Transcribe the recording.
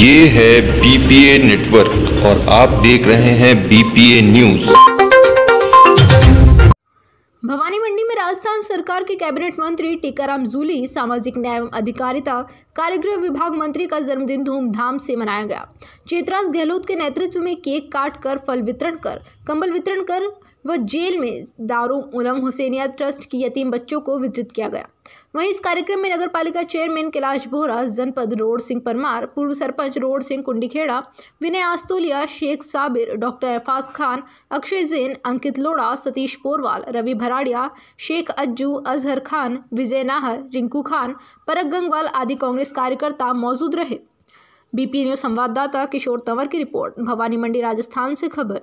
ये है BPA network और आप देख रहे हैं बीपीए न्यूज भवानी मंडी में राजस्थान सरकार के कैबिनेट मंत्री टीकाराम जूली सामाजिक न्याय एवं अधिकारिता कार्यगृह विभाग मंत्री का जन्मदिन धूमधाम से मनाया गया चेतराज गहलोत के नेतृत्व में केक काट कर फल वितरण कर कंबल वितरण कर व जेल में दारू उलम हुसैनिया ट्रस्ट की यतीम बच्चों को वितरित किया गया वहीं इस कार्यक्रम में नगर पालिका चेयरमैन कैलाश बोहरा जनपद रोड सिंह परमार पूर्व सरपंच रोड सिंह कुंडीखेड़ा विनय आस्तोलिया शेख साबिर डॉक्टर अरफाज खान अक्षय जैन अंकित लोड़ा सतीश पोरवाल रवि भराड़िया शेख अज्जू अजहर खान विजय नाहर रिंकू खान परक गंगवाल आदि कांग्रेस कार्यकर्ता मौजूद रहे बीपी न्यूज संवाददाता किशोर तंवर की रिपोर्ट भवानी मंडी राजस्थान से खबर